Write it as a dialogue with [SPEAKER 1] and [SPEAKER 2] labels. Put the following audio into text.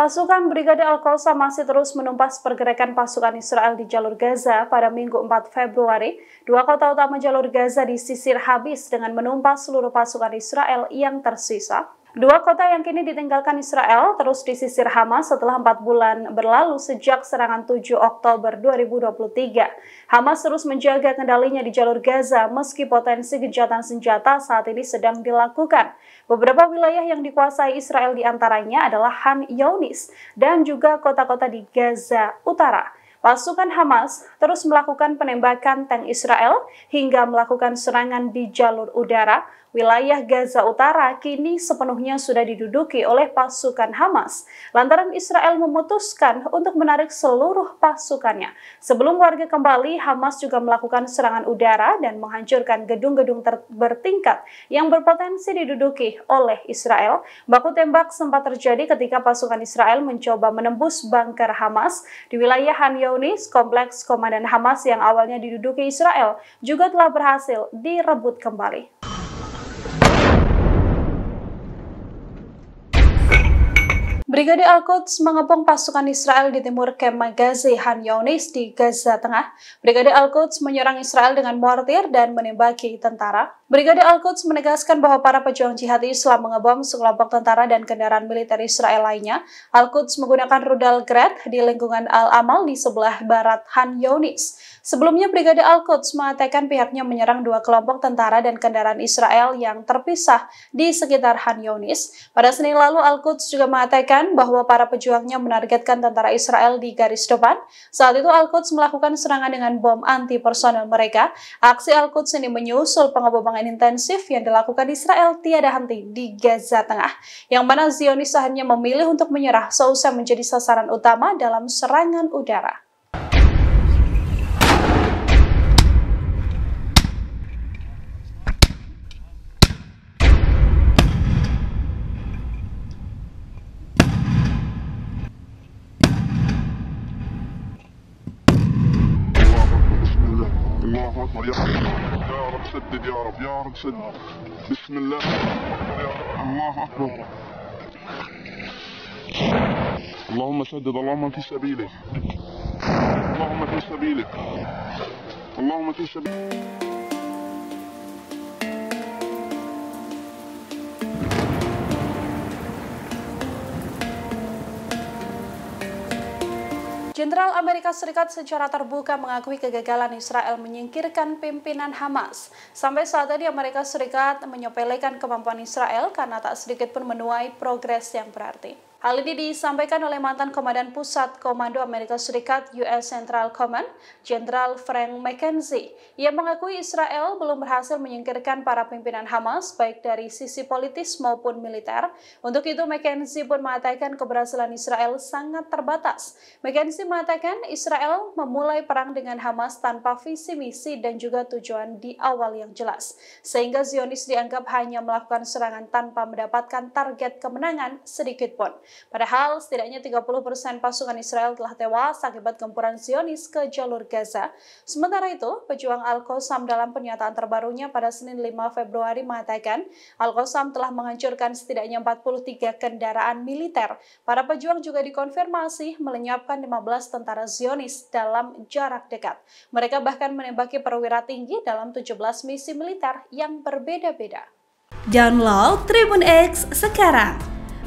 [SPEAKER 1] Pasukan Brigade Al-Qassam masih terus menumpas pergerakan pasukan Israel di jalur Gaza pada Minggu 4 Februari. Dua kota utama jalur Gaza disisir habis dengan menumpas seluruh pasukan Israel yang tersisa Dua kota yang kini ditinggalkan Israel terus disisir Hamas setelah empat bulan berlalu sejak serangan 7 Oktober 2023. Hamas terus menjaga kendalinya di jalur Gaza meski potensi gencatan senjata saat ini sedang dilakukan. Beberapa wilayah yang dikuasai Israel diantaranya adalah Han Yonis dan juga kota-kota di Gaza Utara. Pasukan Hamas terus melakukan penembakan tank Israel hingga melakukan serangan di jalur udara wilayah Gaza Utara kini sepenuhnya sudah diduduki oleh pasukan Hamas lantaran Israel memutuskan untuk menarik seluruh pasukannya. Sebelum warga kembali, Hamas juga melakukan serangan udara dan menghancurkan gedung-gedung bertingkat yang berpotensi diduduki oleh Israel. Baku tembak sempat terjadi ketika pasukan Israel mencoba menembus bunker Hamas di wilayah Han Yunis, kompleks komandan Hamas yang awalnya diduduki Israel, juga telah berhasil direbut kembali. Brigade Al-Quds mengepung pasukan Israel di timur Kem Magazi Han Yonis di Gaza Tengah. Brigade Al-Quds menyerang Israel dengan mortir dan menembaki tentara. Brigade Al-Quds menegaskan bahwa para pejuang jihad Islam mengebom sekelompok tentara dan kendaraan militer Israel lainnya. Al-Quds menggunakan rudal Grad di lingkungan Al-Amal di sebelah barat Han Yonis. Sebelumnya, Brigade Al-Quds mengatakan pihaknya menyerang dua kelompok tentara dan kendaraan Israel yang terpisah di sekitar Han Yonis. Pada Senin lalu, Al-Quds juga mengatakan bahwa para pejuangnya menargetkan tentara Israel di garis depan. Saat itu Al-Quds melakukan serangan dengan bom anti-personel mereka. Aksi Al-Quds ini menyusul pengeboman intensif yang dilakukan Israel tiada henti di Gaza Tengah, yang mana Zionis hanya memilih untuk menyerah seusai menjadi sasaran utama dalam serangan udara. اكبر يا رب يا رب سدد يا رب يا رب سدد بسم الله الله اكبر اللهم سدد اللهم في سبيلك اللهم في سبيلك اللهم في سبيلك Jenderal Amerika Serikat secara terbuka mengakui kegagalan Israel menyingkirkan pimpinan Hamas. Sampai saat ini Amerika Serikat menyepelekan kemampuan Israel karena tak sedikit pun menuai progres yang berarti. Hal ini disampaikan oleh mantan Komandan Pusat Komando Amerika Serikat US Central Command, Jenderal Frank McKenzie, Ia mengakui Israel belum berhasil menyingkirkan para pimpinan Hamas baik dari sisi politis maupun militer. Untuk itu, McKenzie pun mengatakan keberhasilan Israel sangat terbatas. McKenzie mengatakan Israel memulai perang dengan Hamas tanpa visi misi dan juga tujuan di awal yang jelas, sehingga Zionis dianggap hanya melakukan serangan tanpa mendapatkan target kemenangan sedikitpun. Padahal setidaknya 30% pasukan Israel telah tewas akibat gempuran Zionis ke jalur Gaza. Sementara itu, pejuang Al-Qassam dalam pernyataan terbarunya pada Senin 5 Februari mengatakan Al-Qassam telah menghancurkan setidaknya 43 kendaraan militer. Para pejuang juga dikonfirmasi melenyapkan 15 tentara Zionis dalam jarak dekat. Mereka bahkan menembaki perwira tinggi dalam 17 misi militer yang berbeda-beda. Download Tribun X sekarang